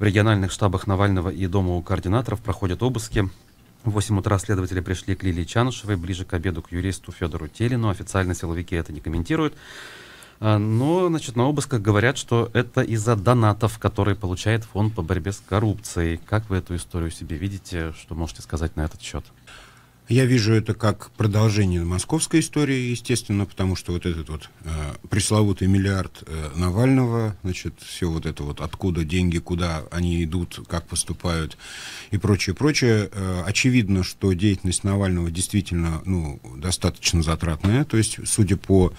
В региональных штабах Навального и Дома у координаторов проходят обыски. В 8 утра следователи пришли к Лилии Чанышевой, ближе к обеду к юристу Федору Телину. Официально силовики это не комментируют. А, но значит, на обысках говорят, что это из-за донатов, которые получает фонд по борьбе с коррупцией. Как вы эту историю себе видите? Что можете сказать на этот счет? Я вижу это как продолжение московской истории, естественно, потому что вот этот вот э, пресловутый миллиард э, Навального, значит, все вот это вот откуда деньги, куда они идут, как поступают и прочее, прочее. Э, очевидно, что деятельность Навального действительно, ну, достаточно затратная, то есть, судя по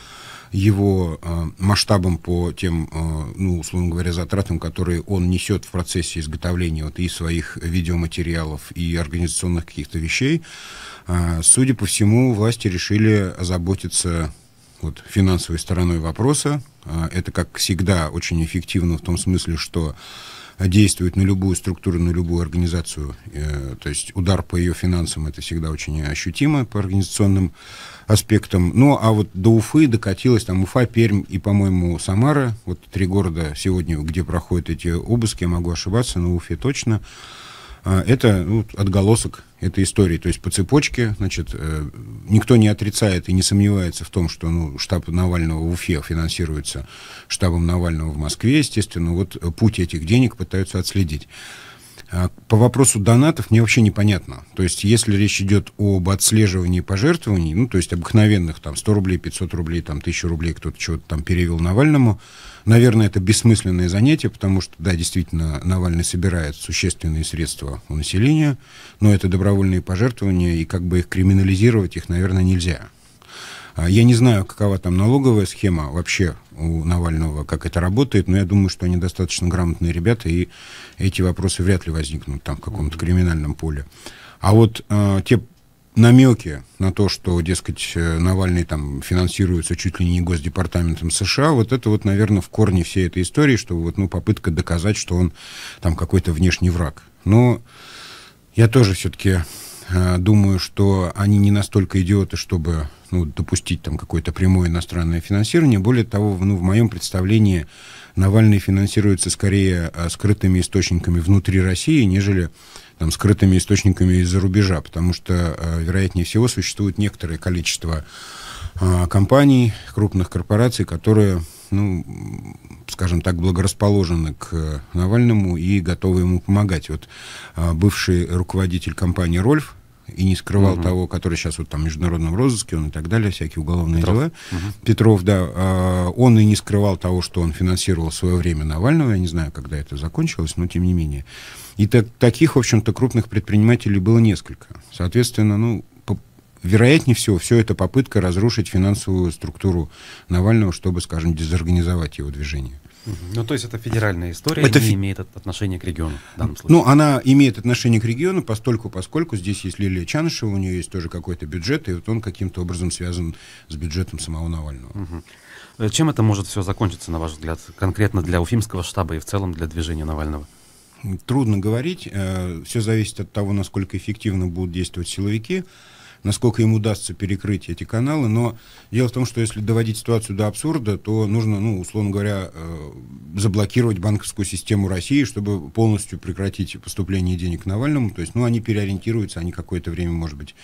его э, масштабам по тем, э, ну, условно говоря, затратам, которые он несет в процессе изготовления вот и своих видеоматериалов, и организационных каких-то вещей, а, судя по всему, власти решили озаботиться вот, финансовой стороной вопроса. А, это, как всегда, очень эффективно в том смысле, что действует на любую структуру, на любую организацию. Э, то есть удар по ее финансам это всегда очень ощутимо по организационным аспектам. Ну, а вот до Уфы докатилась там Уфа, Пермь и, по-моему, Самара. Вот три города сегодня, где проходят эти обыски, я могу ошибаться, но Уфе точно. А, это ну, отголосок этой истории, то есть по цепочке, значит, э, никто не отрицает и не сомневается в том, что ну, штаб Навального в Уфе финансируется штабом Навального в Москве, естественно, вот путь этих денег пытаются отследить. А по вопросу донатов мне вообще непонятно. То есть, если речь идет об отслеживании пожертвований, ну, то есть обыкновенных, там, 100 рублей, 500 рублей, там, 1000 рублей кто-то что то там перевел Навальному, наверное, это бессмысленное занятие, потому что, да, действительно, Навальный собирает существенные средства у населения, но это добровольные пожертвования, и как бы их криминализировать, их, наверное, нельзя. А, я не знаю, какова там налоговая схема вообще у Навального, как это работает, но я думаю, что они достаточно грамотные ребята, и эти вопросы вряд ли возникнут там в каком-то криминальном поле. А вот э, те намеки на то, что, дескать, э, Навальный там финансируется чуть ли не Госдепартаментом США, вот это вот, наверное, в корне всей этой истории, что вот, ну, попытка доказать, что он там какой-то внешний враг. Но я тоже все-таки э, думаю, что они не настолько идиоты, чтобы ну, допустить там какое-то прямое иностранное финансирование. Более того, ну, в моем представлении Навальный финансируется скорее а, скрытыми источниками внутри России, нежели там, скрытыми источниками из-за рубежа, потому что, а, вероятнее всего, существует некоторое количество а, компаний, крупных корпораций, которые, ну, скажем так, благорасположены к Навальному и готовы ему помогать. Вот бывший руководитель компании «Рольф», и не скрывал угу. того, который сейчас вот там в международном розыске, он и так далее, всякие уголовные Петров. дела. Угу. Петров, да, э, он и не скрывал того, что он финансировал в свое время Навального, я не знаю, когда это закончилось, но тем не менее. И так, таких, в общем-то, крупных предпринимателей было несколько. Соответственно, ну, вероятнее всего, все это попытка разрушить финансовую структуру Навального, чтобы, скажем, дезорганизовать его движение. Ну, то есть это федеральная история, это не фи... имеет отношения к региону в данном ну, случае. Ну, она имеет отношение к региону, постольку, поскольку здесь есть Лилия Чанышева, у нее есть тоже какой-то бюджет, и вот он каким-то образом связан с бюджетом самого Навального. Угу. Чем это может все закончиться, на ваш взгляд, конкретно для Уфимского штаба и в целом для движения Навального? Трудно говорить. Э, все зависит от того, насколько эффективно будут действовать силовики насколько им удастся перекрыть эти каналы. Но дело в том, что если доводить ситуацию до абсурда, то нужно, ну, условно говоря, э, заблокировать банковскую систему России, чтобы полностью прекратить поступление денег Навальному. То есть, ну, они переориентируются, они какое-то время, может быть,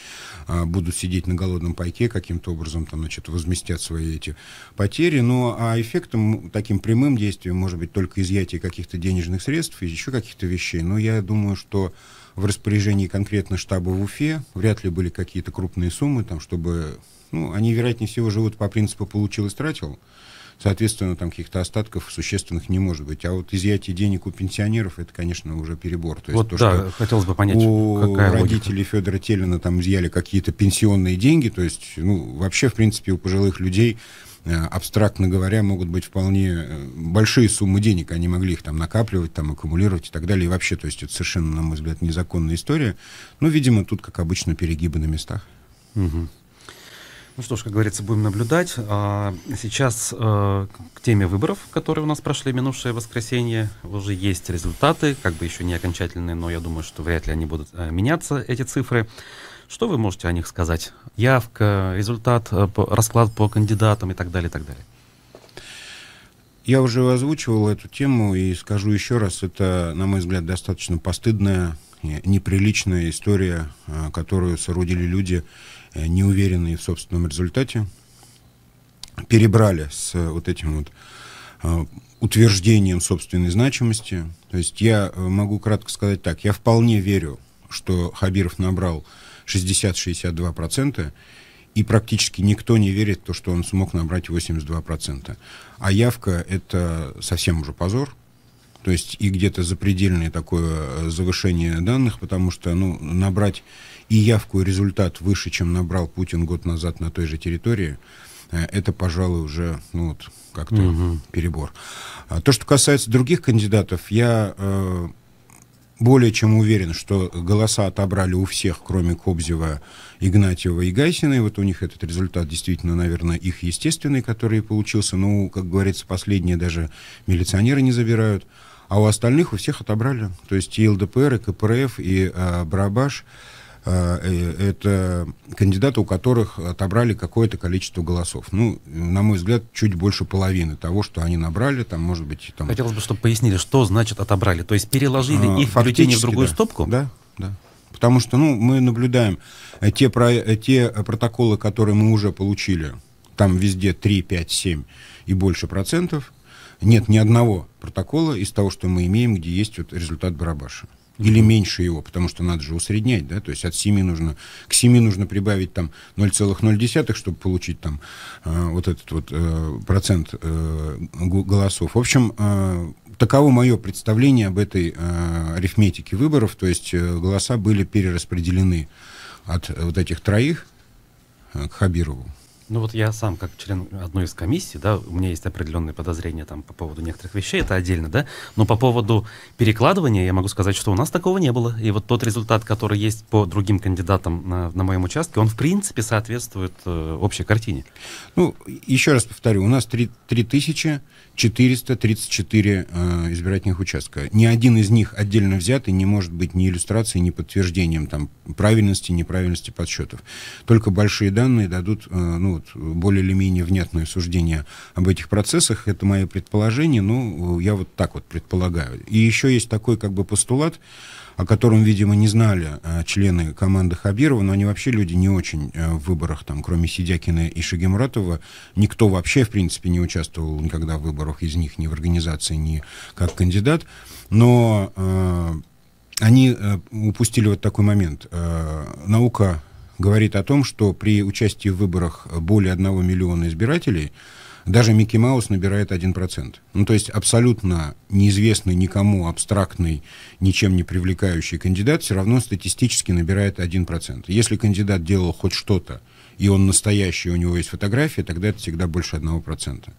э, будут сидеть на голодном пайке, каким-то образом там, значит, возместят свои эти потери. Но ну, а эффектом, таким прямым действием, может быть, только изъятие каких-то денежных средств и еще каких-то вещей. Но я думаю, что в распоряжении конкретно штаба в Уфе, вряд ли были какие-то крупные суммы, там, чтобы, ну, они, вероятнее всего, живут по принципу «получил и стратил», соответственно, там каких-то остатков существенных не может быть. А вот изъятие денег у пенсионеров, это, конечно, уже перебор. То есть вот то, да, что хотелось бы понять, у какая родителей логика. Федора Телина там изъяли какие-то пенсионные деньги, то есть, ну, вообще, в принципе, у пожилых людей Э, абстрактно говоря, могут быть вполне э, большие суммы денег, они могли их там накапливать, там аккумулировать и так далее, и вообще, то есть это совершенно, на мой взгляд, незаконная история, но, видимо, тут, как обычно, перегибы на местах. Угу. Ну что ж, как говорится, будем наблюдать. А, сейчас а, к теме выборов, которые у нас прошли минувшее воскресенье, уже есть результаты, как бы еще не окончательные, но я думаю, что вряд ли они будут а, меняться, эти цифры. Что вы можете о них сказать? Явка, результат, э, расклад по кандидатам и так далее, и так далее. Я уже озвучивал эту тему и скажу еще раз, это, на мой взгляд, достаточно постыдная, неприличная история, э, которую соорудили люди, э, неуверенные в собственном результате, перебрали с вот этим вот утверждением собственной значимости. То есть я могу кратко сказать так, я вполне верю, что Хабиров набрал 60-62%, и практически никто не верит в то, что он смог набрать 82%. А явка — это совсем уже позор, то есть и где-то запредельное такое э, завышение данных, потому что ну, набрать и явку, и результат выше, чем набрал Путин год назад на той же территории, э, это, пожалуй, уже ну, вот, как-то угу. перебор. А то, что касается других кандидатов, я э, более чем уверен, что голоса отобрали у всех, кроме Кобзева, Игнатьева и Гайсина. И вот у них этот результат действительно, наверное, их естественный, который получился. Ну, как говорится, последние даже милиционеры не забирают. А у остальных у всех отобрали. То есть и ЛДПР, и КПРФ, и э, Барабаш. Э, э, это кандидаты, у которых отобрали какое-то количество голосов. Ну, на мой взгляд, чуть больше половины того, что они набрали, там, может быть, там... Хотелось бы, чтобы пояснили, что значит отобрали. То есть переложили а, их бюллетени в другую да. стопку? Да, да. Потому что, ну, мы наблюдаем э, те, про, те протоколы, которые мы уже получили, там везде 3, 5, 7 и больше процентов. Нет ни одного протокола из того, что мы имеем, где есть вот результат барабаша или меньше его, потому что надо же усреднять, да, то есть от 7 нужно, к 7 нужно прибавить там 0,0, чтобы получить там э, вот этот вот э, процент э, голосов. В общем, э, таково мое представление об этой э, арифметике выборов, то есть э, голоса были перераспределены от э, вот этих троих э, к Хабирову. Ну вот я сам, как член одной из комиссий, да, у меня есть определенные подозрения там по поводу некоторых вещей, это отдельно, да, но по поводу перекладывания я могу сказать, что у нас такого не было. И вот тот результат, который есть по другим кандидатам на, на моем участке, он в принципе соответствует э, общей картине. Ну, еще раз повторю, у нас 3, 3434 э, избирательных участка. Ни один из них отдельно взятый не может быть ни иллюстрацией, ни подтверждением там правильности, неправильности подсчетов. Только большие данные дадут, э, ну, вот, более или менее внятное суждение об этих процессах. Это мои предположения, но ну, я вот так вот предполагаю. И еще есть такой как бы постулат, о котором, видимо, не знали а, члены команды Хабирова, но они вообще люди не очень а, в выборах, там, кроме Сидякина и Шагимратова, никто вообще, в принципе, не участвовал никогда в выборах из них, ни в организации, ни как кандидат, но а, они упустили вот такой момент. Наука говорит о том, что при участии в выборах более 1 миллиона избирателей даже Микки Маус набирает 1%. Ну, то есть абсолютно неизвестный никому, абстрактный, ничем не привлекающий кандидат все равно статистически набирает 1%. Если кандидат делал хоть что-то, и он настоящий, у него есть фотография, тогда это всегда больше 1%.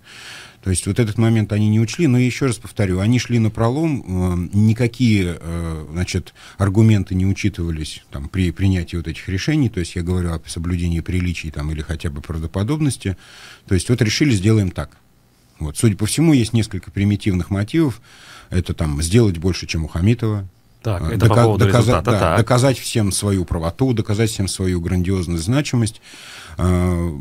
То есть вот этот момент они не учли, но еще раз повторю, они шли на пролом, эм, никакие э, значит, аргументы не учитывались там, при принятии вот этих решений, то есть я говорю о соблюдении приличий там, или хотя бы правдоподобности, то есть вот решили, сделаем так. Вот, судя по всему, есть несколько примитивных мотивов, это там сделать больше, чем у Хамитова, так, а, это дока- по доказа- результата. Да, так. Доказать всем свою правоту, доказать всем свою грандиозную значимость. А,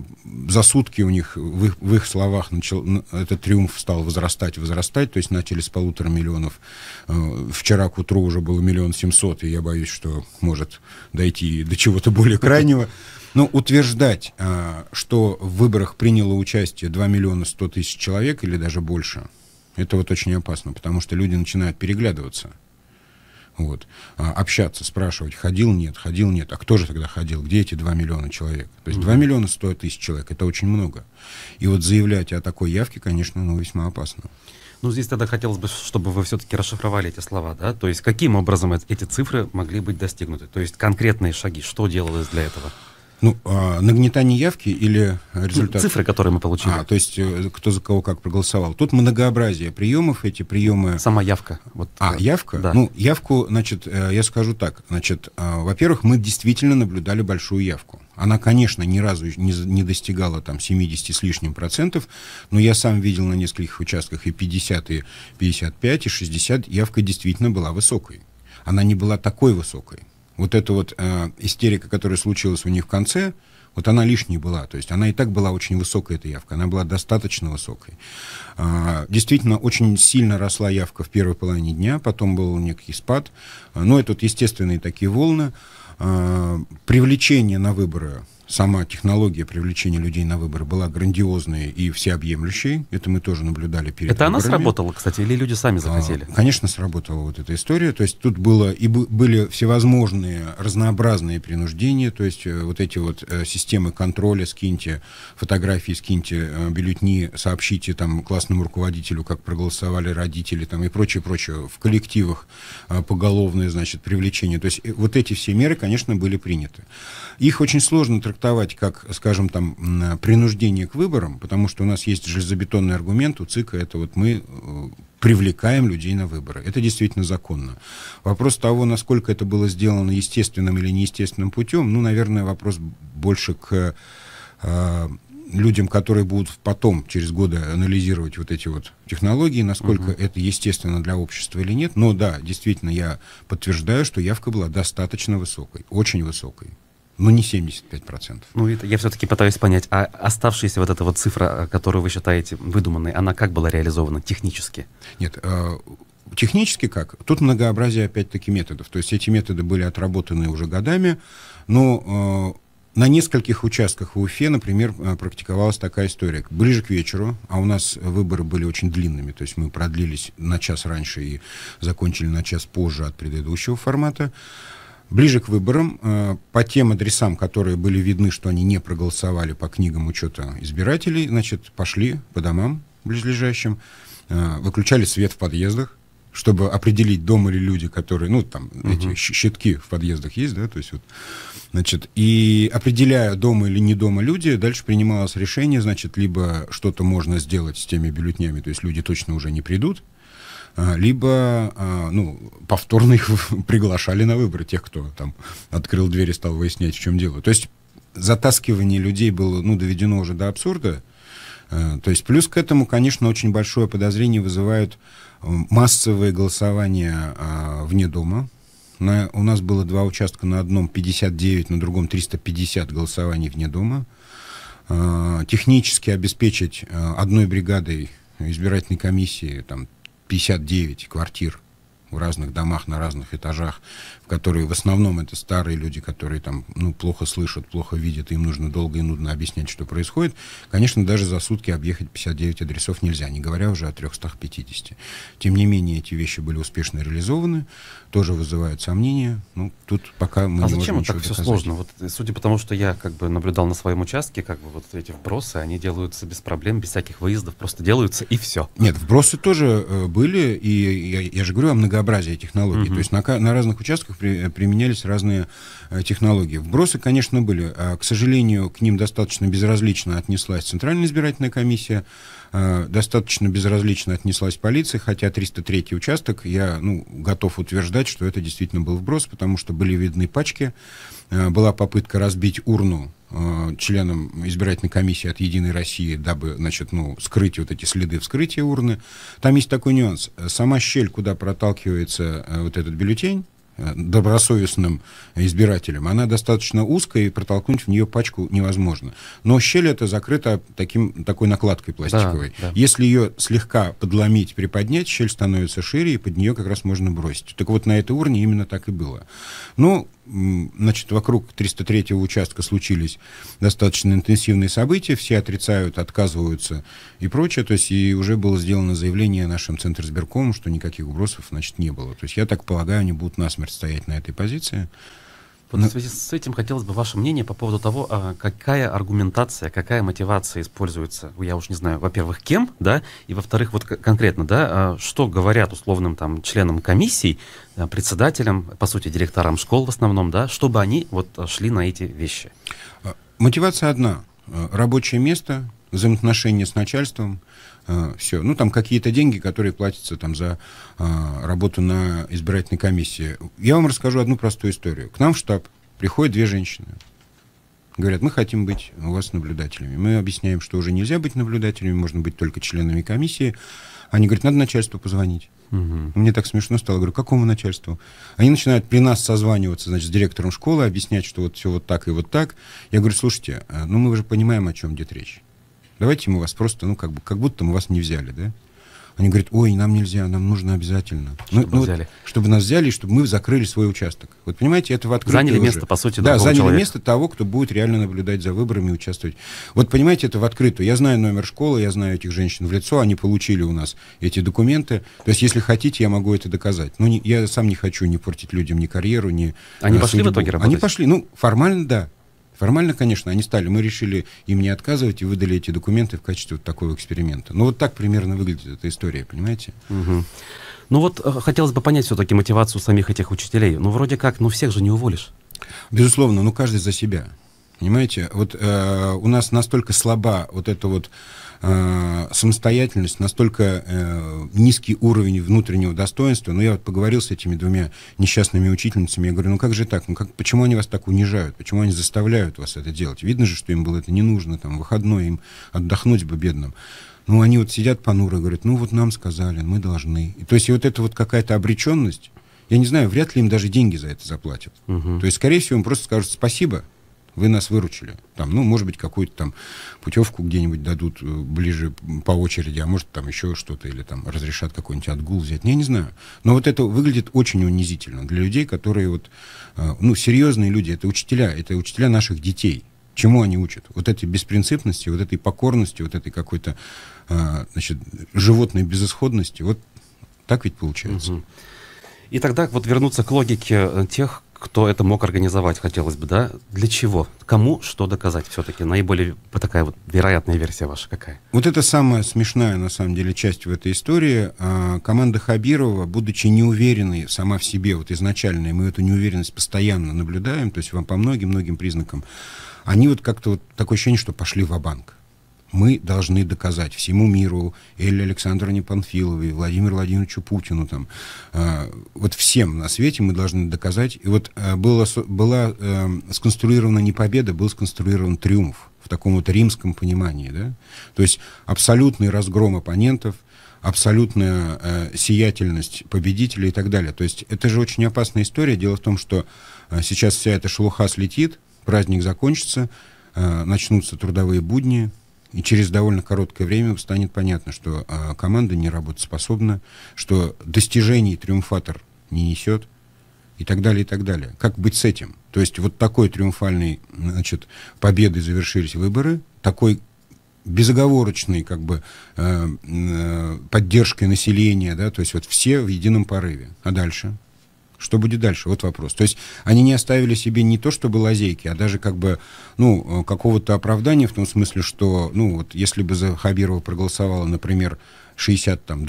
за сутки у них, в их, в их словах, начал, этот триумф стал возрастать, возрастать. То есть начали с полутора миллионов. А, вчера к утру уже было миллион семьсот, и я боюсь, что может дойти до чего-то более крайнего. Но утверждать, что в выборах приняло участие 2 миллиона 100 тысяч человек или даже больше, это вот очень опасно, потому что люди начинают переглядываться – вот. А, общаться, спрашивать, ходил, нет, ходил, нет. А кто же тогда ходил? Где эти 2 миллиона человек? То есть 2 миллиона 100 тысяч человек, это очень много. И вот заявлять о такой явке, конечно, ну, весьма опасно. Ну, здесь тогда хотелось бы, чтобы вы все-таки расшифровали эти слова, да? То есть каким образом эти цифры могли быть достигнуты? То есть конкретные шаги, что делалось для этого? Ну, а, нагнетание явки или результат? Цифры, которые мы получили. А, то есть э, кто за кого как проголосовал. Тут многообразие приемов, эти приемы... Сама явка. Вот, а, явка? Да. Ну, явку, значит, э, я скажу так. Значит, э, во-первых, мы действительно наблюдали большую явку. Она, конечно, ни разу не, не достигала там 70 с лишним процентов, но я сам видел на нескольких участках и 50, и 55, и 60. Явка действительно была высокой. Она не была такой высокой вот эта вот э, истерика, которая случилась у них в конце, вот она лишней была. То есть она и так была очень высокая, эта явка. Она была достаточно высокой. А, действительно, очень сильно росла явка в первой половине дня, потом был некий спад. А, но это вот естественные такие волны. А, привлечение на выборы сама технология привлечения людей на выборы была грандиозной и всеобъемлющей. Это мы тоже наблюдали перед Это выборами. она сработала, кстати, или люди сами а, захотели? конечно, сработала вот эта история. То есть тут было и были всевозможные разнообразные принуждения, то есть э, вот эти вот э, системы контроля, скиньте фотографии, скиньте э, бюллетни, сообщите там классному руководителю, как проголосовали родители там и прочее, прочее. В коллективах поголовное, значит, привлечение. То есть вот эти все меры, конечно, были приняты. Их очень сложно трактовать трактовать как, скажем, там, э, принуждение к выборам, потому что у нас есть железобетонный аргумент у ЦИКа, это вот мы э, привлекаем людей на выборы. Это действительно законно. Вопрос того, насколько это было сделано естественным или неестественным путем, ну, наверное, вопрос больше к э, людям, которые будут потом, через годы, анализировать вот эти вот технологии, насколько uh-huh. это естественно для общества или нет. Но да, действительно, я подтверждаю, что явка была достаточно высокой, очень высокой. Ну не 75%. Ну, это я все-таки пытаюсь понять, а оставшаяся вот эта вот цифра, э, которую вы считаете выдуманной, она как была реализована технически? Нет, э, технически как? Тут многообразие, опять-таки, методов. То есть эти методы были отработаны уже годами, но э, на нескольких участках в Уфе, например, э, практиковалась такая история. Ближе к вечеру, а у нас выборы были очень длинными, то есть мы продлились на час раньше и закончили на час позже от предыдущего формата, э, Ближе к выборам э, по тем адресам, которые были видны, что они не проголосовали по книгам учета избирателей, значит, пошли по домам близлежащим, э, выключали свет в подъездах, чтобы определить, дома ли люди, которые, ну, там, угу. эти щитки в подъездах есть, да, то есть вот, значит, и определяя, дома или не дома люди, дальше принималось решение, значит, либо что-то можно сделать с теми бюллетнями, то есть люди точно уже не придут, а, либо а, ну, повторно их приглашали на выборы, тех, кто там открыл дверь и стал выяснять, в чем дело. То есть затаскивание людей было ну, доведено уже до абсурда. А, то есть плюс к этому, конечно, очень большое подозрение вызывают э, массовые голосования вне дома, на, у нас было два участка, на одном 59, на другом 350 голосований вне дома. Э, технически обеспечить э, одной бригадой избирательной комиссии там, 59 квартир в разных домах, на разных этажах, в которые в основном это старые люди, которые там ну, плохо слышат, плохо видят, им нужно долго и нудно объяснять, что происходит. Конечно, даже за сутки объехать 59 адресов нельзя, не говоря уже о 350. Тем не менее, эти вещи были успешно реализованы, тоже вызывают сомнения. Ну, тут пока мы а не зачем можем так все сложно? Вот, э, судя по тому, что я как бы наблюдал на своем участке, как бы вот эти вбросы, они делаются без проблем, без всяких выездов, просто делаются и все. Нет, вбросы тоже э, были, и я, я же говорю о много многообразие технологий. Uh -huh. То есть на, на разных участках при, э, применялись разные э, технологии. Вбросы, конечно, были. А, к сожалению, к ним достаточно безразлично отнеслась Центральная избирательная комиссия, э, достаточно безразлично отнеслась полиция, хотя 303 участок, я ну, готов утверждать, что это действительно был вброс, потому что были видны пачки, э, была попытка разбить урну э, членам избирательной комиссии от «Единой России», дабы, значит, ну, скрыть вот эти следы вскрытия урны. Там есть такой нюанс. Сама щель, куда проталкивается э, вот этот бюллетень, добросовестным избирателям, она достаточно узкая, и протолкнуть в нее пачку невозможно. Но щель эта закрыта таким, такой накладкой пластиковой. Да, да. Если ее слегка подломить, приподнять, щель становится шире, и под нее как раз можно бросить. Так вот, на этой урне именно так и было. Ну, значит, вокруг 303-го участка случились достаточно интенсивные события, все отрицают, отказываются и прочее, то есть и уже было сделано заявление нашим Центризбирком, что никаких вбросов, значит, не было. То есть я так полагаю, они будут насмерть смерть стоять на этой позиции. Вот Но... в ну, связи с этим хотелось бы ваше мнение по поводу того, а, какая аргументация, какая мотивация используется, я уж не знаю, во-первых, кем, да, и во-вторых, вот конкретно, да, а, что говорят условным там членам комиссий, а, председателям, по сути, директорам школ в основном, да, чтобы они вот шли на эти вещи? Мотивация одна. Рабочее место, взаимоотношения с начальством, Э, все. Ну, там какие-то деньги, которые платятся там за э, работу на избирательной комиссии. Я вам расскажу одну простую историю. К нам в штаб приходят две женщины. Говорят, мы хотим быть у вас наблюдателями. Мы объясняем, что уже нельзя быть наблюдателями, можно быть только членами комиссии. Они говорят, надо начальству позвонить. Угу. Мне так смешно стало. Говорю, какому начальству? Они начинают при нас созваниваться, значит, с директором школы, объяснять, что вот все вот так и вот так. Я говорю, слушайте, э, ну мы уже понимаем, о чем идет речь. Давайте мы вас просто, ну, как, бы, как будто мы вас не взяли, да? Они говорят, ой, нам нельзя, нам нужно обязательно. Ну, чтобы, ну, ну, взяли. чтобы нас взяли, чтобы мы закрыли свой участок. Вот понимаете, это в открытую Заняли уже. место, по сути, Да, заняли человека. место того, кто будет реально наблюдать за выборами и участвовать. Вот понимаете, это в открытую. Я знаю номер школы, я знаю этих женщин в лицо, они получили у нас эти документы. То есть, если хотите, я могу это доказать. Но ну, не, я сам не хочу не портить людям ни карьеру, ни Они а, пошли судьбу. в итоге работать? Они пошли, ну, формально, да. Формально, конечно, они стали. Мы решили им не отказывать и выдали эти документы в качестве вот такого эксперимента. Ну, вот так примерно выглядит эта история, понимаете? Угу. Ну вот э, хотелось бы понять все-таки мотивацию самих этих учителей. Ну вроде как, ну всех же не уволишь. Безусловно, ну каждый за себя. Понимаете, вот э, у нас настолько слаба вот эта вот Э, самостоятельность, настолько э, низкий уровень внутреннего достоинства. Ну, я вот поговорил с этими двумя несчастными учительницами, я говорю, ну как же так, ну как, почему они вас так унижают, почему они заставляют вас это делать? Видно же, что им было это не нужно, там, выходной им отдохнуть бы бедным. Ну, они вот сидят понуро и говорят, ну вот нам сказали, мы должны. И, то есть и вот это вот какая-то обреченность, я не знаю, вряд ли им даже деньги за это заплатят. Угу. То есть, скорее всего, им просто скажут спасибо, вы нас выручили. Там, ну, может быть, какую-то там путевку где-нибудь дадут э, ближе по очереди, а может, там еще что-то, или там разрешат какой-нибудь отгул взять. Ну, я не знаю. Но вот это выглядит очень унизительно для людей, которые вот, э, ну, серьезные люди, это учителя, это учителя наших детей. Чему они учат? Вот этой беспринципности, вот этой покорности, вот этой какой-то, э, значит, животной безысходности. Вот так ведь получается. Угу. И тогда вот вернуться к логике тех, кто это мог организовать, хотелось бы, да? Для чего? Кому что доказать все-таки? Наиболее такая вот вероятная версия ваша какая? Вот это самая смешная, на самом деле, часть в этой истории. А, команда Хабирова, будучи неуверенной сама в себе, вот изначально, и мы эту неуверенность постоянно наблюдаем, то есть вам по многим-многим признакам, они вот как-то вот такое ощущение, что пошли в банк мы должны доказать всему миру, Элле Александровне Панфиловой, Владимиру Владимировичу Путину, там, э, вот всем на свете мы должны доказать. И вот э, было, была э, сконструирована не победа, был сконструирован триумф в таком вот римском понимании, да? То есть абсолютный разгром оппонентов, абсолютная э, сиятельность победителя и так далее. То есть это же очень опасная история. Дело в том, что э, сейчас вся эта шелуха слетит, праздник закончится, э, начнутся трудовые будни, и через довольно короткое время станет понятно, что а, команда не работоспособна, что достижений триумфатор не несет и так далее, и так далее. Как быть с этим? То есть вот такой триумфальной значит, победой завершились выборы, такой безоговорочной как бы э, э, поддержкой населения, да, то есть вот все в едином порыве. А дальше? Что будет дальше? Вот вопрос. То есть они не оставили себе не то чтобы лазейки, а даже как бы, ну, э, какого-то оправдания в том смысле, что, ну, вот если бы за Хабирова проголосовало, например, 62%,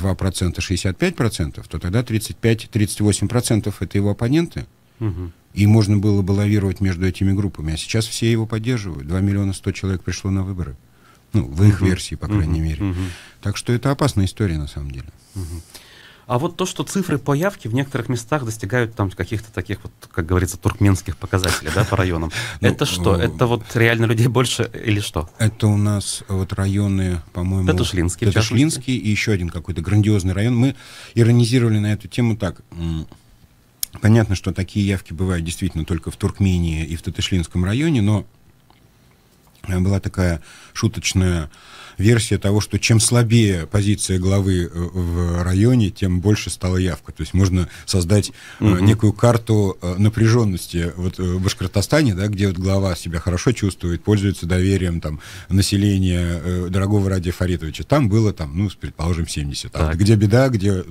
65%, то тогда 35-38% это его оппоненты. Угу. И можно было бы лавировать между этими группами. А сейчас все его поддерживают. 2 миллиона 100 человек пришло на выборы. Ну, в их угу. версии, по крайней угу. мере. Угу. Так что это опасная история, на самом деле. Угу. А вот то, что цифры по явке в некоторых местах достигают там каких-то таких вот, как говорится, туркменских показателей, да, по районам. Ну, это что? Это вот реально людей больше или что? Это у нас вот районы, по-моему... Это Шлинский. Это Шлинский и еще один какой-то грандиозный район. Мы иронизировали на эту тему так. Понятно, что такие явки бывают действительно только в Туркмении и в Татышлинском районе, но э, была такая шуточная версия того, что чем слабее позиция главы э, в районе, тем больше стала явка. То есть можно создать угу. некую карту э, напряженности вот в Башкортостане, да, где вот глава себя хорошо чувствует, пользуется доверием там населения э, дорогого Ради Фаритовича. Там было там, ну, предположим, 70. А где беда, где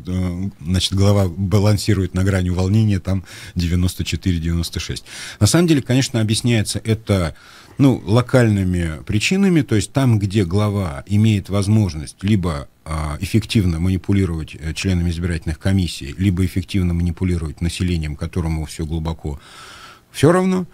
значит глава балансирует на грани волнения, там 94-96. На самом деле, конечно, объясняется это ну, локальными причинами, то есть там, где глава имеет возможность либо а, эффективно манипулировать э, членами избирательных комиссий, либо эффективно манипулировать населением, которому все глубоко все равно,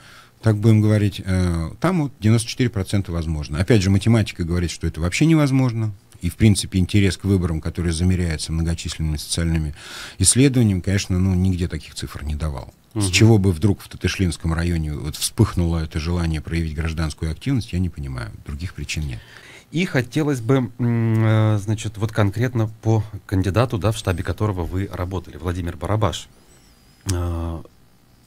так будем говорить, э, там вот 94% возможно. Опять же, математика говорит, что это вообще невозможно. И, в принципе, интерес к выборам, который замеряется многочисленными социальными исследованиями, конечно, ну, нигде таких цифр не давал. С чего бы вдруг в Татышлинском районе вот вспыхнуло это желание проявить гражданскую активность, я не понимаю. Других причин нет. И хотелось бы, э, значит, вот конкретно по кандидату, да, в штабе которого вы работали, Владимир Барабаш. Э,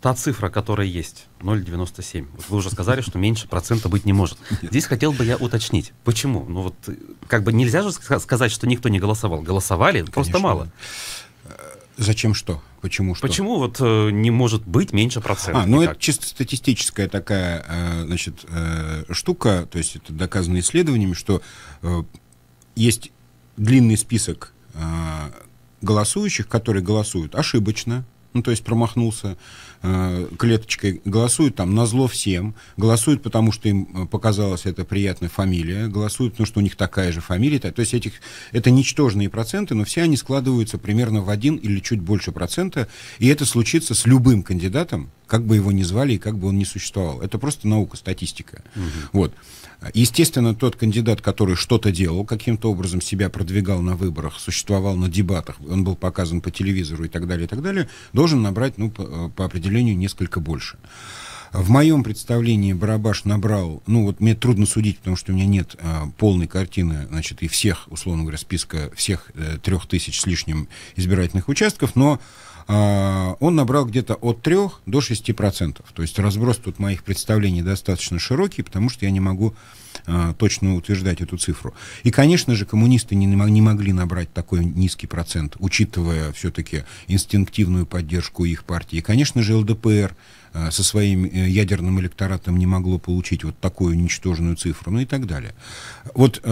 та цифра, которая есть, 0,97. Вот вы уже сказали, что меньше процента быть не может. Здесь хотел бы я уточнить, почему? Ну вот, э, как бы нельзя же сказать, что никто не голосовал. Голосовали, Конечно. просто мало. Зачем что? Почему что? Почему вот э, не может быть меньше процентов? А, ну никак? это чисто статистическая такая, э, значит, э, штука, то есть это доказано исследованиями, что э, есть длинный список э, голосующих, которые голосуют ошибочно, ну, то есть промахнулся э, клеточкой, голосуют там на зло всем, голосуют, потому что им э, показалась эта приятная фамилия, голосуют, потому что у них такая же фамилия, то есть этих, это ничтожные проценты, но все они складываются примерно в один или чуть больше процента, и это случится с любым кандидатом, как бы его ни звали и как бы он ни существовал. Это просто наука, статистика. Угу. Вот. Естественно, тот кандидат, который что-то делал, каким-то образом себя продвигал на выборах, существовал на дебатах, он был показан по телевизору и так далее, и так далее, должен должен набрать, ну, по, э, по определению, несколько больше. В моем представлении Барабаш набрал, ну вот мне трудно судить, потому что у меня нет э, полной картины, значит, и всех, условно говоря, списка всех э, трех тысяч с лишним избирательных участков, но э, он набрал где-то от 3 до 6 процентов. То есть разброс тут моих представлений достаточно широкий, потому что я не могу Э, точно утверждать эту цифру. И, конечно же, коммунисты не, не могли набрать такой низкий процент, учитывая все-таки инстинктивную поддержку их партии. И, конечно же, ЛДПР э, со своим э, ядерным электоратом не могло получить вот такую ничтожную цифру, ну и так далее. Вот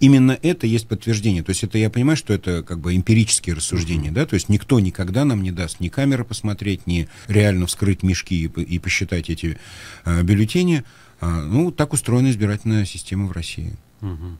именно это есть подтверждение. То есть это я понимаю, что это как бы эмпирические рассуждения, mm-hmm. да, то есть никто никогда нам не даст ни камеры посмотреть, ни реально вскрыть мешки и, и посчитать эти э, бюллетени. А, ну, так устроена избирательная система в России. Угу.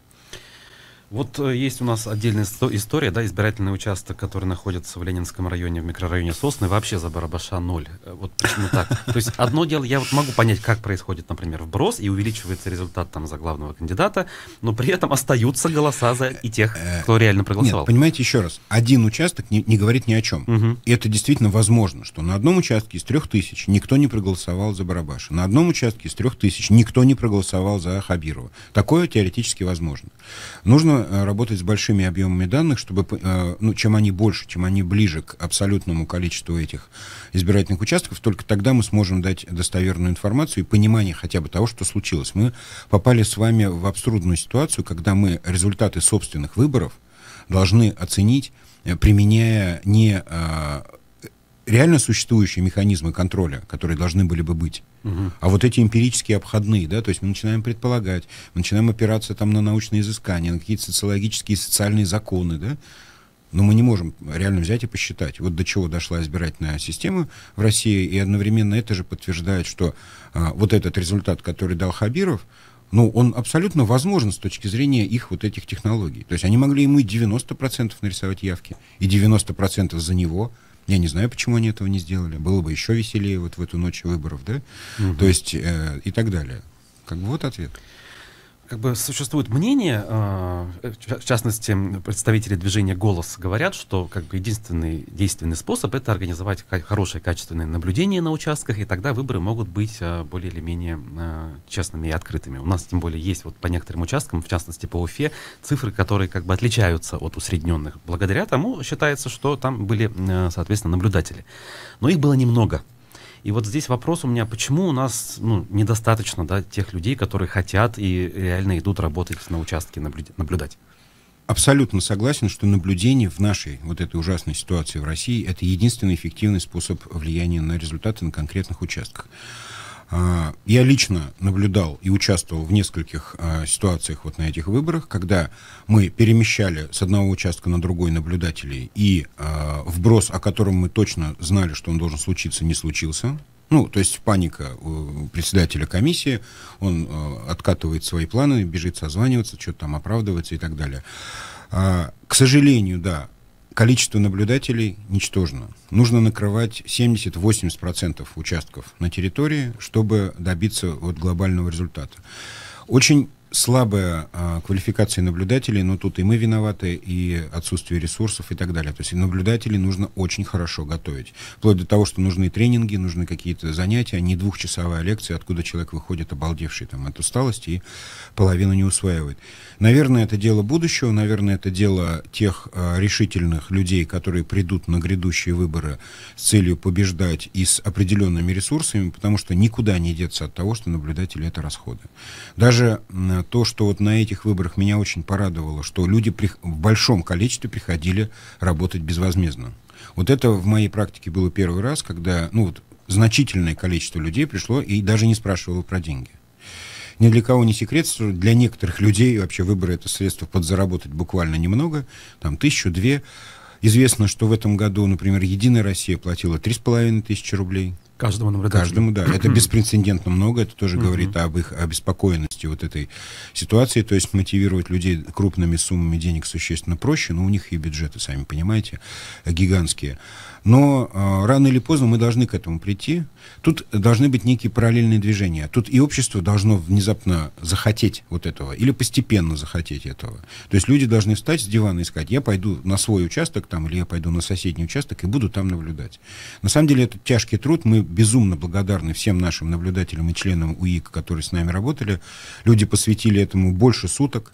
Вот э, есть у нас отдельная история, да, избирательный участок, который находится в Ленинском районе, в микрорайоне Сосны, вообще за Барабаша ноль. Э, вот почему так? То есть одно дело, я вот могу понять, как происходит, например, вброс, и увеличивается результат там за главного кандидата, но при этом остаются голоса за и тех, э, кто реально проголосовал. Нет, понимаете, еще раз, один участок не, не говорит ни о чем. Угу. И это действительно возможно, что на одном участке из трех тысяч никто не проголосовал за Барабаша, на одном участке из трех тысяч никто не проголосовал за Хабирова. Такое теоретически возможно. Нужно Э, работать с большими объемами данных, чтобы, э, ну, чем они больше, чем они ближе к абсолютному количеству этих избирательных участков, только тогда мы сможем дать достоверную информацию и понимание хотя бы того, что случилось. Мы попали с вами в абсурдную ситуацию, когда мы результаты собственных выборов должны оценить, э, применяя не а, реально существующие механизмы контроля, которые должны были бы быть. Угу. А вот эти эмпирические обходные, да, то есть мы начинаем предполагать, мы начинаем опираться там на научные изыскания, на какие-то социологические и социальные законы, да, но мы не можем реально взять и посчитать, вот до чего дошла избирательная система в России, и одновременно это же подтверждает, что а, вот этот результат, который дал Хабиров, ну, он абсолютно возможен с точки зрения их вот этих технологий. То есть они могли ему и 90% нарисовать явки, и 90% за него – я не знаю, почему они этого не сделали. Было бы еще веселее вот в эту ночь выборов, да? Угу. То есть э, и так далее. Как бы вот ответ как бы существует мнение, э, в частности, представители движения «Голос» говорят, что как бы единственный действенный способ — это организовать хорошее качественное наблюдение на участках, и тогда выборы могут быть э, более или менее э, честными и открытыми. У нас, тем более, есть вот по некоторым участкам, в частности, по Уфе, цифры, которые как бы отличаются от усредненных. Благодаря тому считается, что там были, соответственно, наблюдатели. Но их было немного — и вот здесь вопрос у меня, почему у нас ну, недостаточно да, тех людей, которые хотят и реально идут работать на участке, наблюдать? Абсолютно согласен, что наблюдение в нашей вот этой ужасной ситуации в России это единственный эффективный способ влияния на результаты на конкретных участках. А, я лично наблюдал и участвовал в нескольких а, ситуациях вот на этих выборах, когда мы перемещали с одного участка на другой наблюдателей, и а, вброс, о котором мы точно знали, что он должен случиться, не случился. Ну, то есть паника у председателя комиссии, он откатывает свои планы, бежит созваниваться, что-то там оправдывается и так далее. К сожалению, да, количество наблюдателей ничтожно. Нужно накрывать 70-80% участков на территории, чтобы добиться вот глобального результата. Очень слабая а, квалификация наблюдателей, но тут и мы виноваты, и отсутствие ресурсов и так далее. То есть наблюдателей нужно очень хорошо готовить. Вплоть до того, что нужны тренинги, нужны какие-то занятия, а не двухчасовая лекция, откуда человек выходит обалдевший там, от усталости и половину не усваивает. Наверное, это дело будущего, наверное, это дело тех а, решительных людей, которые придут на грядущие выборы с целью побеждать и с определенными ресурсами, потому что никуда не деться от того, что наблюдатели — это расходы. Даже то, что вот на этих выборах меня очень порадовало, что люди при, в большом количестве приходили работать безвозмездно. Вот это в моей практике было первый раз, когда ну, вот, значительное количество людей пришло и даже не спрашивало про деньги. Ни для кого не секрет, что для некоторых людей вообще выборы это средство подзаработать буквально немного, там тысячу, две. Известно, что в этом году, например, «Единая Россия» платила 3,5 тысячи рублей – Каждому нам Каждому, да. Это беспрецедентно много, это тоже говорит об их обеспокоенности вот этой ситуации. То есть мотивировать людей крупными суммами денег существенно проще, но у них и бюджеты, сами понимаете, гигантские. Но э, рано или поздно мы должны к этому прийти. Тут должны быть некие параллельные движения. Тут и общество должно внезапно захотеть вот этого, или постепенно захотеть этого. То есть люди должны встать с дивана и сказать, я пойду на свой участок там, или я пойду на соседний участок и буду там наблюдать. На самом деле это тяжкий труд. Мы безумно благодарны всем нашим наблюдателям и членам УИК, которые с нами работали. Люди посвятили этому больше суток,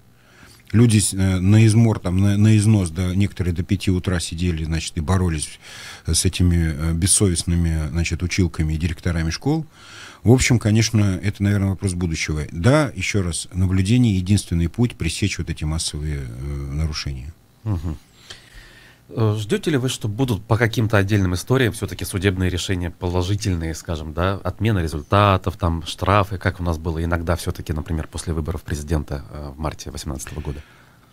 Люди э, на измор, там, на, на износ, до, некоторые до 5 утра сидели, значит, и боролись э, с этими э, бессовестными, значит, училками и директорами школ. В общем, конечно, это, наверное, вопрос будущего. Да, еще раз, наблюдение — единственный путь пресечь вот эти массовые э, нарушения. Угу. Э, ждете ли вы, что будут по каким-то отдельным историям все-таки судебные решения положительные, скажем, да, отмена результатов, там штрафы, как у нас было иногда все-таки, например, после выборов президента э, в марте 2018 года?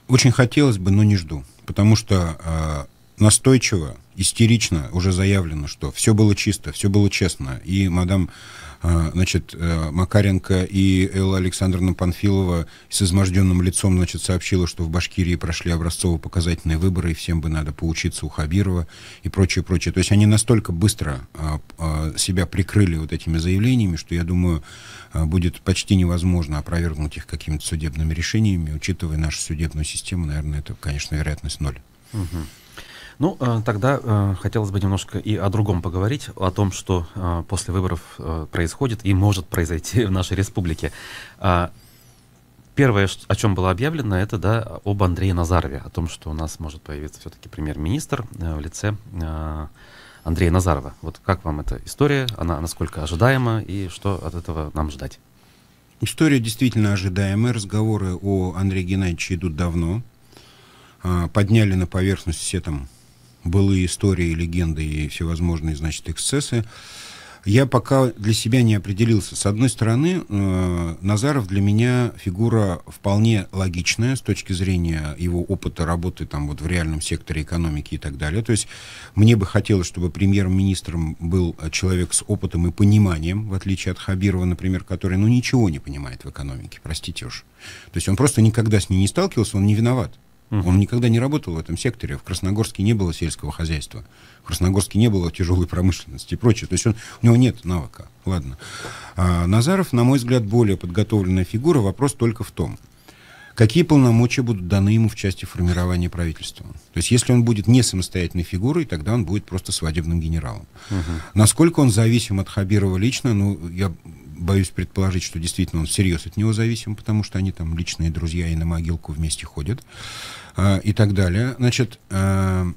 Очень хотелось бы, но не жду, потому что э, настойчиво, истерично уже заявлено, что все было чисто, все было честно, и мадам а, значит, э, Макаренко и Элла Александровна Панфилова с изможденным лицом, значит, сообщила, что в Башкирии прошли образцово-показательные выборы, и всем бы надо поучиться у Хабирова и прочее, прочее. То есть они настолько быстро а, а, себя прикрыли вот этими заявлениями, что, я думаю, будет почти невозможно опровергнуть их какими-то судебными решениями, учитывая нашу судебную систему, наверное, это, конечно, вероятность ноль. Угу. Ну, э, тогда э, хотелось бы немножко и о другом поговорить, о том, что э, после выборов происходит и может произойти в нашей республике. А, первое, о чем было объявлено, это да, об Андрее Назарове, о том, что у нас может появиться все-таки премьер-министр в лице Андрея Назарова. Вот как вам эта история, она насколько ожидаема и что от этого нам ждать? История действительно ожидаемая. Разговоры о Андрее Геннадьевиче идут давно. А, подняли на поверхность все там былые истории, легенды и всевозможные, значит, эксцессы, я пока для себя не определился. С одной стороны, э, Назаров для меня фигура вполне логичная с точки зрения его опыта работы там вот в реальном секторе экономики и так далее. То есть мне бы хотелось, чтобы премьер-министром был человек с опытом и пониманием, в отличие от Хабирова, например, который ну ничего не понимает в экономике, простите уж. То есть он просто никогда с ней не сталкивался, он не виноват. Угу. Он никогда не работал в этом секторе. В Красногорске не было сельского хозяйства. В Красногорске не было тяжелой промышленности и прочее. То есть он, у него нет навыка. Ладно. А, Назаров, на мой взгляд, более подготовленная фигура. Вопрос только в том, какие полномочия будут даны ему в части формирования правительства. То есть если он будет не самостоятельной фигурой, тогда он будет просто свадебным генералом. Угу. Насколько он зависим от Хабирова лично, ну, я боюсь предположить, что действительно он всерьез от него зависим, потому что они там личные друзья и на могилку вместе ходят э, и так далее. Значит, э,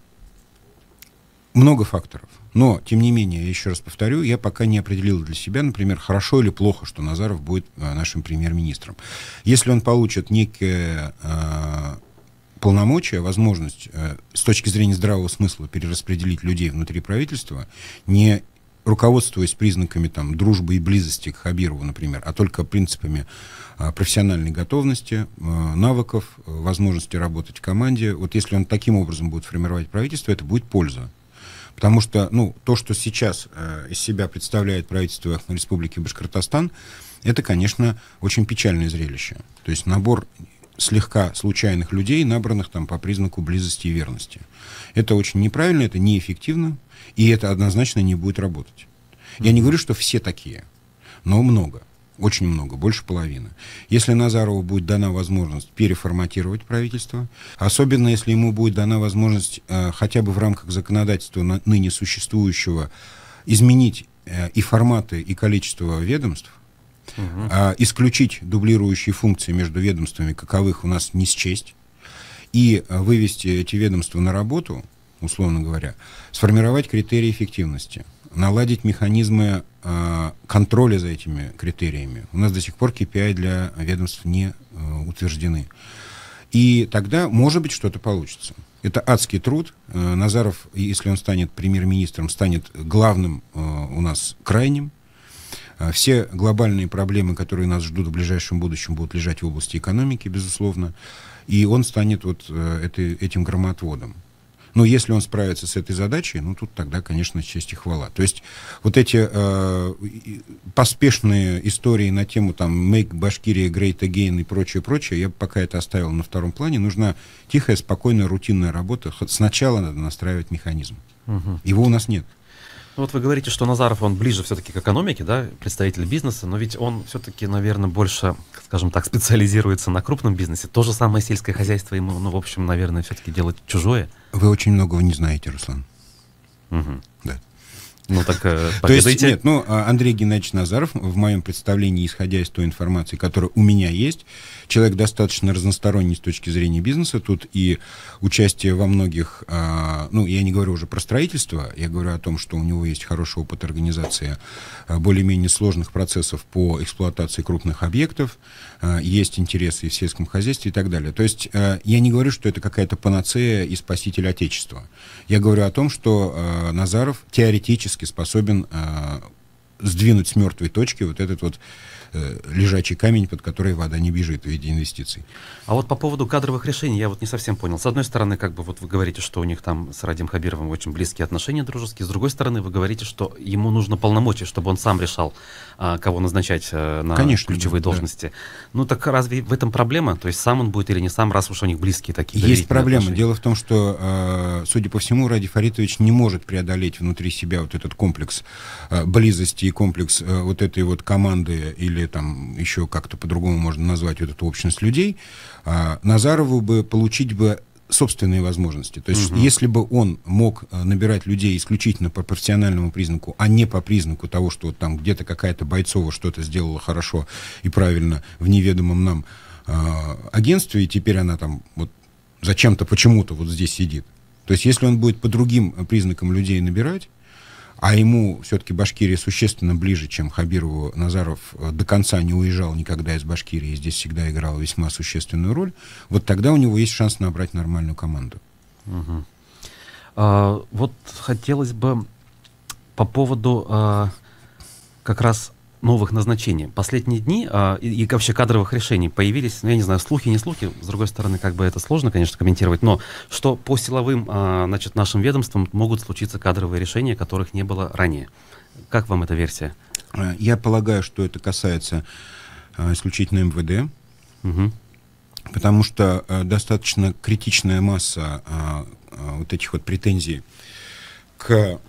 много факторов. Но, тем не менее, я еще раз повторю, я пока не определил для себя, например, хорошо или плохо, что Назаров будет э, нашим премьер-министром. Если он получит некие э, полномочия, возможность э, с точки зрения здравого смысла перераспределить людей внутри правительства, не руководствуясь признаками там, дружбы и близости к Хабирову, например, а только принципами а, профессиональной готовности, а, навыков, а, возможности работать в команде. Вот если он таким образом будет формировать правительство, это будет польза. Потому что ну, то, что сейчас э, из себя представляет правительство Республики Башкортостан, это, конечно, очень печальное зрелище. То есть набор слегка случайных людей, набранных там по признаку близости и верности. Это очень неправильно, это неэффективно, и это однозначно не будет работать. Я mm-hmm. не говорю, что все такие, но много, очень много, больше половины. Если Назарову будет дана возможность переформатировать правительство, особенно если ему будет дана возможность э, хотя бы в рамках законодательства на, ныне существующего изменить э, и форматы, и количество ведомств, Угу. А, исключить дублирующие функции между ведомствами, каковых у нас не счесть, и а, вывести эти ведомства на работу, условно говоря, сформировать критерии эффективности, наладить механизмы а, контроля за этими критериями. У нас до сих пор KPI для ведомств не а, утверждены. И тогда, может быть, что-то получится. Это адский труд. А, Назаров, если он станет премьер-министром, станет главным а, у нас крайним а все глобальные проблемы, которые нас ждут в ближайшем будущем, будут лежать в области экономики, безусловно. И он станет вот э, этой, этим громоотводом. Но если он справится с этой задачей, ну тут тогда, конечно, честь и хвала. То есть вот эти э, поспешные истории на тему там «Make Башкирия Great Again» и прочее, прочее, я пока это оставил на втором плане. Нужна тихая, спокойная, рутинная работа. Сначала надо настраивать механизм. Угу. Его у нас нет. Вот вы говорите, что Назаров, он ближе все-таки к экономике, да, представитель бизнеса, но ведь он все-таки, наверное, больше, скажем так, специализируется на крупном бизнесе. То же самое сельское хозяйство ему, ну, в общем, наверное, все-таки делать чужое. Вы очень многого не знаете, Руслан. Угу. Ну так э, То есть, нет, ну, а, Андрей Геннадьевич Назаров, в моем представлении, исходя из той информации, которая у меня есть, человек достаточно разносторонний с точки зрения бизнеса. Тут и участие во многих, а, ну, я не говорю уже про строительство, я говорю о том, что у него есть хороший опыт организации а, более-менее сложных процессов по эксплуатации крупных объектов, есть интересы и в сельском хозяйстве и так далее. То есть э, я не говорю, что это какая-то панацея и спаситель Отечества. Я говорю о том, что э, Назаров теоретически физически способен а, сдвинуть с мертвой точки вот этот вот э, лежачий камень, под который вода не бежит в виде инвестиций. А вот по поводу кадровых решений я вот не совсем понял. С одной стороны, как бы вот вы говорите, что у них там с Радим Хабировым очень близкие отношения дружеские. С другой стороны, вы говорите, что ему нужно полномочия, чтобы он сам решал, э, кого назначать э, на Конечно, ключевые да, должности. Да. Ну так разве в этом проблема? То есть сам он будет или не сам, раз уж у них близкие такие Есть проблема. Отношения? Дело в том, что, э, судя по всему, Ради Фаритович не может преодолеть внутри себя вот этот комплекс э, близости и комплекс э, вот этой вот команды или там еще как-то по-другому можно назвать вот эту общность людей, э, Назарову бы получить бы собственные возможности. То есть, угу. если бы он мог э, набирать людей исключительно по профессиональному признаку, а не по признаку того, что вот там где-то какая-то бойцова что-то сделала хорошо и правильно в неведомом нам э, агентстве, и теперь она там вот зачем-то почему-то вот здесь сидит. То есть, если он будет по другим э, признакам людей набирать, а ему все-таки Башкирия существенно ближе, чем Хабирову Назаров э, до конца не уезжал никогда из Башкирии, здесь всегда играл весьма существенную роль, вот тогда у него есть шанс набрать нормальную команду. Угу. А, вот хотелось бы по поводу а, как раз новых назначений. Последние дни э, и, и вообще кадровых решений появились, ну, я не знаю, слухи, не слухи, с другой стороны, как бы это сложно, конечно, комментировать, но что по силовым, э, значит, нашим ведомствам могут случиться кадровые решения, которых не было ранее. Как вам эта версия? Э, я полагаю, что это касается э, исключительно МВД, угу. потому что э, достаточно критичная масса э, вот этих вот претензий к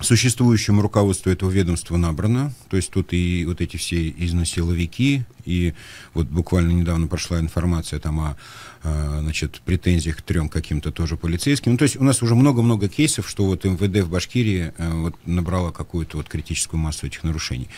Существующему руководству этого ведомства набрано, то есть тут и вот эти все изнасиловики, и вот буквально недавно прошла информация там о э, значит, претензиях к трем каким-то тоже полицейским. Ну, то есть у нас уже много-много кейсов, что вот МВД в Башкирии э, вот, набрала какую-то вот критическую массу этих нарушений.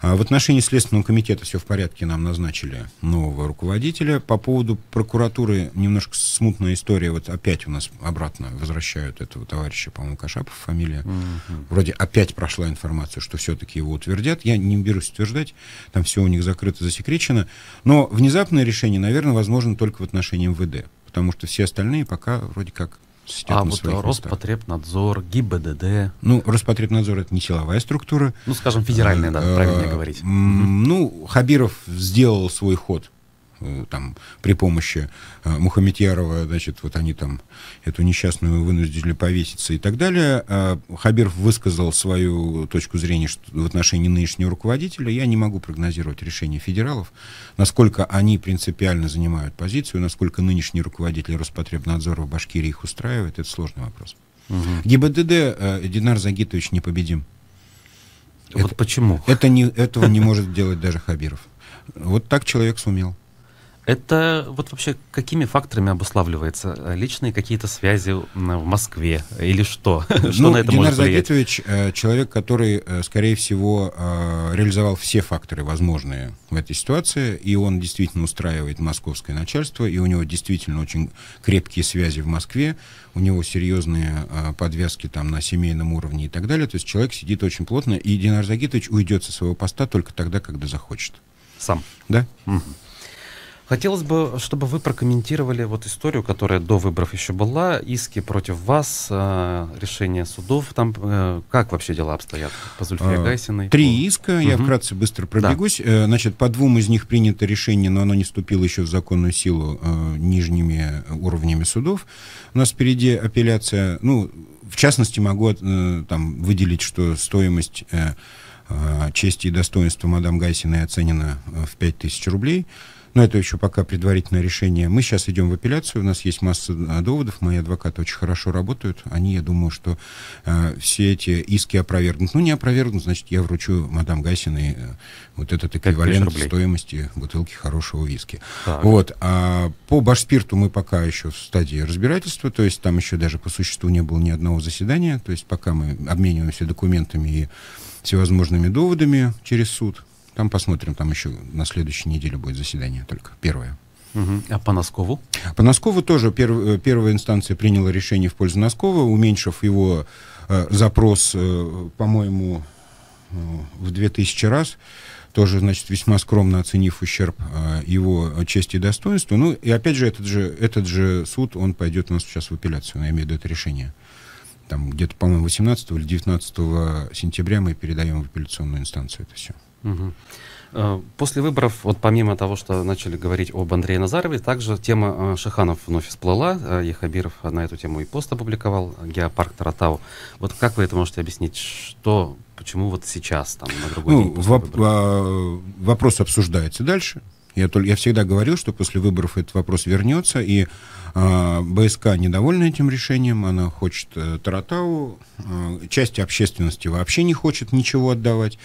А в отношении Следственного комитета все в порядке, нам назначили нового руководителя. По поводу прокуратуры немножко смутная история. Вот опять у нас обратно возвращают этого товарища, по-моему, Кашапов фамилия. mm Вроде опять прошла информация, что все-таки его утвердят. Я не берусь утверждать, там все у них закрыто, засекречено засекречено. Но внезапное решение, наверное, возможно только в отношении МВД, потому что все остальные пока вроде как сидят а на вот Роспотребнадзор, ГИБДД. Ну, Роспотребнадзор это не силовая структура. Ну, скажем, федеральная, да, правильно а, говорить. Ну, Хабиров сделал свой ход Э, там, при помощи э, Мухаметьярова, значит, вот они там эту несчастную вынудили повеситься и так далее. Э, Хабиров высказал свою точку зрения что, в отношении нынешнего руководителя. Я не могу прогнозировать решение федералов, насколько они принципиально занимают позицию, насколько нынешний руководитель Роспотребнадзора в Башкирии их устраивает. Это сложный вопрос. Угу. ГИБДД э, Динар Загитович непобедим. Вот это, почему? Это не, этого не может делать даже Хабиров. Вот так человек сумел. Это вот вообще какими факторами обуславливается? Э, личные какие-то связи в Москве или что? что ну, на это Динар может Загитович э, человек, который, э, скорее всего, э, реализовал все факторы возможные в этой ситуации, и он действительно устраивает московское начальство, и у него действительно очень крепкие связи в Москве, у него серьезные э, подвязки там на семейном уровне и так далее. То есть человек сидит очень плотно, и Динар Загитович уйдет со своего поста только тогда, когда захочет. Сам? Да. Угу. Хотелось бы, чтобы вы прокомментировали вот историю, которая до выборов еще была, иски против вас, э, решение судов, там э, как вообще дела обстоят по Зульфе а, Гайсиной? Три иска, угу. я вкратце быстро пробегусь. Да. Э, значит, по двум из них принято решение, но оно не вступило еще в законную силу нижними уровнями судов. У нас впереди апелляция, ну, в частности, могу там выделить, что стоимость чести и достоинства мадам Гайсиной оценена в 5000 рублей но это еще пока предварительное решение. Мы сейчас идем в апелляцию, у нас есть масса а, доводов, мои адвокаты очень хорошо работают, они, я думаю, что э, все эти иски опровергнут. Ну, не опровергнут, значит, я вручу мадам Гасиной э, вот этот эквивалент стоимости бутылки хорошего виски. Так. Вот. А по башспирту мы пока еще в стадии разбирательства, то есть там еще даже по существу не было ни одного заседания, то есть пока мы обмениваемся документами и всевозможными доводами через суд, там посмотрим, там еще на следующей неделе будет заседание только, первое. Угу. А по Носкову? По Носкову тоже перв, э, первая инстанция приняла решение в пользу Носкова, уменьшив его э, запрос, э, по-моему, э, в 2000 раз тоже, значит, весьма скромно оценив ущерб э, его чести и достоинству. Ну, и опять же, этот же, этот же суд, он пойдет у нас сейчас в апелляцию, я имею в виду это решение. Там где-то, по-моему, 18 или 19 сентября мы передаем в апелляционную инстанцию это все. Угу. После выборов, вот помимо того, что начали говорить об Андрее Назарове, также тема э, Шаханов вновь всплыла. Ехабиров э, на эту тему и пост опубликовал, геопарк Таратау. Вот как вы это можете объяснить? Что, почему вот сейчас, там, на другой ну, день воп- а, Вопрос обсуждается дальше. Я, только, я всегда говорил, что после выборов этот вопрос вернется, и э, БСК недовольна этим решением, она хочет э, Таратау, э, а, части общественности вообще не хочет ничего отдавать.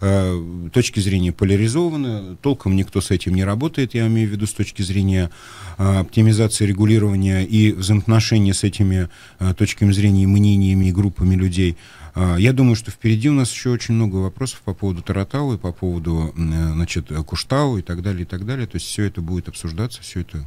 Э, точки зрения поляризованы, толком никто с этим не работает, я имею в виду с точки зрения э, оптимизации регулирования и взаимоотношения с этими э, точками зрения, и мнениями и группами людей. Я думаю, что впереди у нас еще очень много вопросов по поводу Таратау и по поводу значит, Куштау и так далее, и так далее. То есть все это будет обсуждаться, все это...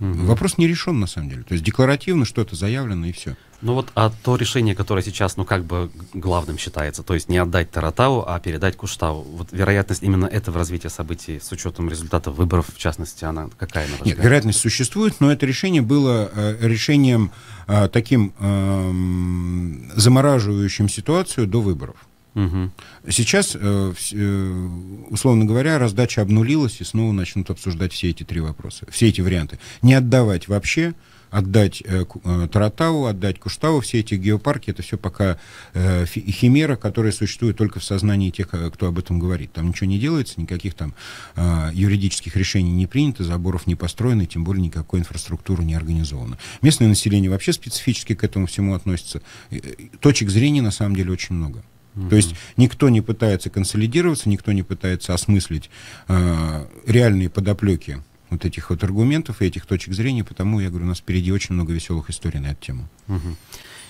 Угу. Вопрос не решен, на самом деле. То есть декларативно что-то заявлено, и все. Ну вот а то решение, которое сейчас, ну как бы главным считается, то есть не отдать Таратау, а передать Куштау, вот вероятность именно этого развития событий с учетом результатов выборов, в частности, она какая? Нет, вероятность существует, но это решение было э, решением э, таким э, замораживающим ситуацию до выборов. Угу. Сейчас, э, э, условно говоря, раздача обнулилась, и снова начнут обсуждать все эти три вопроса, все эти варианты. Не отдавать вообще, отдать э, э Таратау, отдать Куштау, все эти геопарки, это все пока э, химера, которая существует только в сознании тех, э, кто об этом говорит. Там ничего не делается, никаких там э, юридических решений не принято, заборов не построено, тем более никакой инфраструктуры не организовано. Местное население вообще специфически к этому всему относится. Э, точек зрения на самом деле очень много. Uh-huh. То есть никто не пытается консолидироваться, никто не пытается осмыслить э, реальные подоплеки вот этих вот аргументов и этих точек зрения, потому я говорю, у нас впереди очень много веселых историй на эту тему. Угу.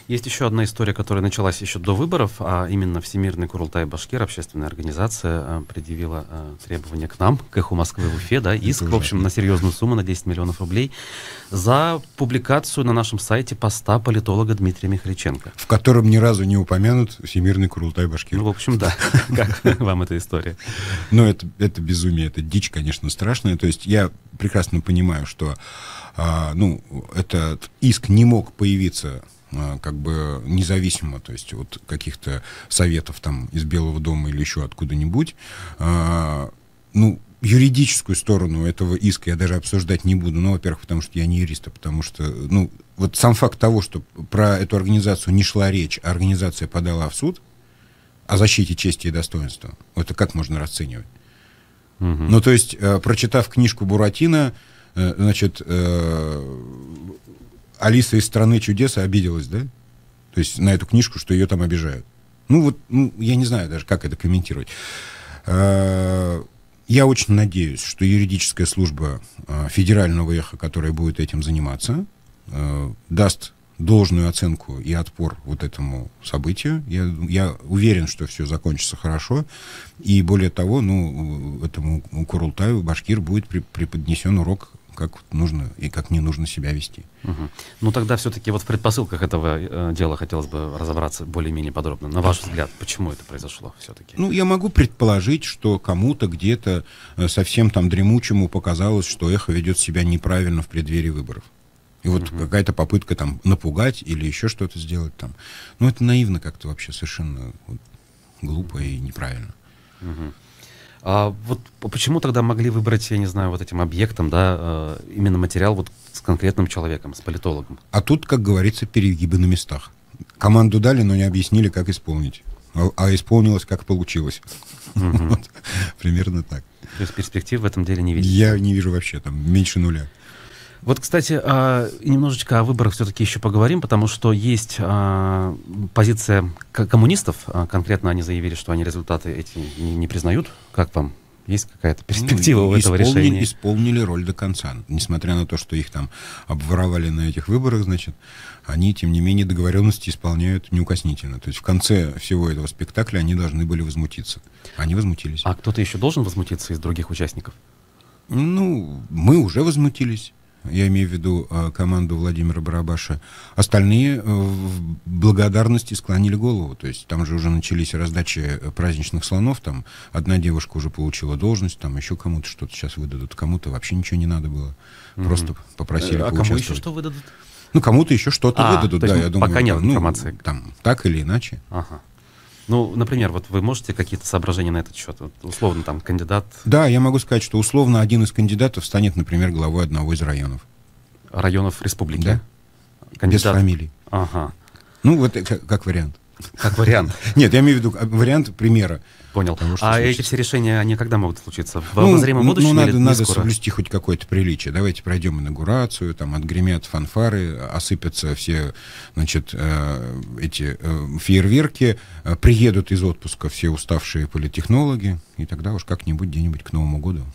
Есть еще одна история, которая началась еще до выборов, а именно Всемирный Курултай Башкир, общественная организация, э, предъявила э, требования к нам, к эху Москвы в Уфе, да, иск, в общем, на серьезную сумму, на 10 миллионов рублей, за публикацию на нашем сайте поста политолога Дмитрия Михриченко. В котором ни разу не упомянут Всемирный Курултай Башкир. Ну, в общем, да. Как вам эта история? Ну, это, это безумие, это дичь, конечно, страшная. То есть я прекрасно понимаю, что а, ну, этот иск не мог появиться Э, как бы независимо, то есть от каких-то советов там из Белого дома или еще откуда-нибудь. А, ну, юридическую сторону этого иска я даже обсуждать не буду, ну, во-первых, потому что я не юрист, а потому что, ну, вот сам факт того, что про эту организацию не шла речь, а организация подала в суд о защите чести и достоинства, это как можно расценивать? Угу. Ну, то есть, э, прочитав книжку Буратино, э, значит, э, Алиса из страны чудес обиделась, да? То есть на эту книжку, что ее там обижают. Ну вот, ну, я не знаю даже, как это комментировать. Э, я очень надеюсь, что юридическая служба э, федерального эхо, которая будет этим заниматься, э, даст должную оценку и отпор вот этому событию. Я, я уверен, что все закончится хорошо. И более того, ну, этому Курултаю Башкир будет преподнесен урок как нужно и как не нужно себя вести. Угу. Ну тогда все-таки вот в предпосылках этого э, дела хотелось бы разобраться более-менее подробно. На ваш взгляд, почему это произошло все-таки? Ну я могу предположить, что кому-то где-то э, совсем там дремучему показалось, что эхо ведет себя неправильно в преддверии выборов. И вот угу. какая-то попытка там напугать или еще что-то сделать там. Ну это наивно как-то вообще совершенно вот, глупо и неправильно. Угу. А вот почему тогда могли выбрать, я не знаю, вот этим объектом, да, э, именно материал вот с конкретным человеком, с политологом? А тут, как говорится, перегибы на местах. Команду дали, но не объяснили, как исполнить. А, а исполнилось, как получилось. Угу. Вот. Примерно так. То есть перспектив в этом деле не видишь? Я не вижу вообще, там, меньше нуля. Вот, кстати, а, немножечко о выборах все-таки еще поговорим, потому что есть а, позиция коммунистов, а, конкретно они заявили, что они результаты эти не признают. Как вам? Есть какая-то ну, перспектива ну, у этого решения? Исполнили роль до конца. Несмотря на то, что их там обворовали на этих выборах, значит, они, тем не менее, договоренности исполняют неукоснительно. То есть в конце всего этого спектакля они должны были возмутиться. Они возмутились. А кто-то еще должен возмутиться из других участников? Ну, мы уже возмутились я имею в виду а, команду Владимира Барабаша, остальные э, в благодарности склонили голову. То есть там же уже начались раздачи э, праздничных слонов, там одна девушка уже получила должность, там еще кому-то что-то сейчас выдадут, кому-то вообще ничего не надо было. Mm-hmm. Просто попросили э, А кому еще что выдадут? Ну, кому-то еще что-то а, выдадут, да, я думаю. Пока нет ну, информации. Там, так или иначе. Ага. Ну, например, вот вы можете какие-то соображения на этот счет? Вот, условно там кандидат... Да, я могу сказать, что условно один из кандидатов станет, например, главой одного из районов. Районов республики? Да. Кандидат... Без фамилии. Ага. Ну, вот э, как, как вариант. Как вариант? Нет, я имею в виду э, вариант примера. Понял. Потому что а случится. эти все решения, они когда могут случиться? В ну, обозримом ну, будущем ну, надо, или надо скоро? соблюсти хоть какое-то приличие. Давайте пройдем инаугурацию, там отгремят фанфары, осыпятся все, значит, э, эти э, фейерверки, э, приедут из отпуска все уставшие политтехнологи, и тогда уж как-нибудь где-нибудь к Новому году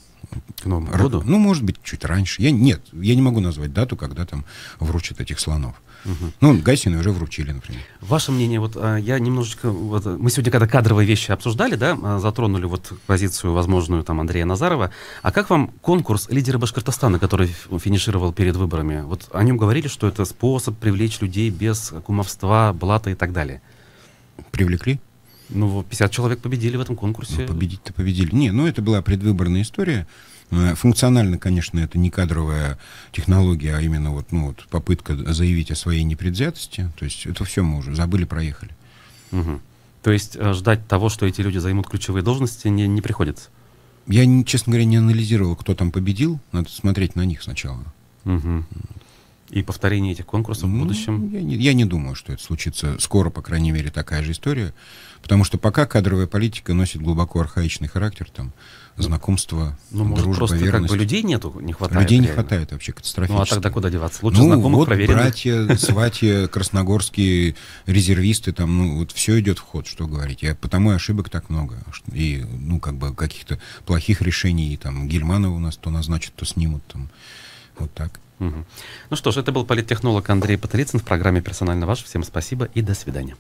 к Новому году. Ну, может быть, чуть раньше. Я, нет, я не могу назвать дату, когда там вручат этих слонов. Угу. Ну, Гайсины уже вручили, например. Ваше мнение, вот а, я немножечко, вот мы сегодня когда кадровые вещи обсуждали, да, а, затронули вот позицию возможную там Андрея Назарова. А как вам конкурс лидера Башкортостана, который ну, финишировал перед выборами? Вот о нем говорили, что это способ привлечь людей без кумовства, блата и так далее. Привлекли? Ну, 50 человек победили в этом конкурсе. Ну, победить-то победили. Не, ну это была предвыборная история. Э, функционально, конечно, это не кадровая технология, а именно вот, ну, вот попытка заявить о своей непредвзятости. То есть это все мы уже забыли, проехали. Угу. То есть э, ждать того, что эти люди займут ключевые должности, не, не приходится? Я, честно говоря, не анализировал, кто там победил. Надо смотреть на них сначала. Угу. И повторение этих конкурсов ну, в будущем? Я не, я не думаю, что это случится. Скоро, по крайней мере, такая же история. Потому что пока кадровая политика носит глубоко архаичный характер, там, ну, знакомство, ну, дружба, может, просто верность. как бы людей нету, не хватает. Людей реально. не хватает вообще катастрофически. Ну, а тогда куда деваться? Лучше ну, знакомых, вот проверенных. братья, сватья, красногорские резервисты, там, ну, вот все идет в ход, что говорить. Я, потому и ошибок так много. И, ну, как бы каких-то плохих решений, там, Гельманова у нас то назначат, то снимут, там, вот так. Угу. Ну что ж, это был политтехнолог Андрей Патрицын в программе «Персонально ваш». Всем спасибо и до свидания.